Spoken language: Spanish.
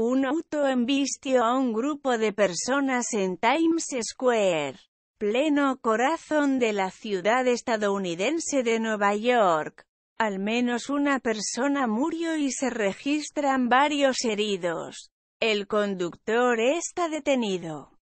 Un auto embistió a un grupo de personas en Times Square, pleno corazón de la ciudad estadounidense de Nueva York. Al menos una persona murió y se registran varios heridos. El conductor está detenido.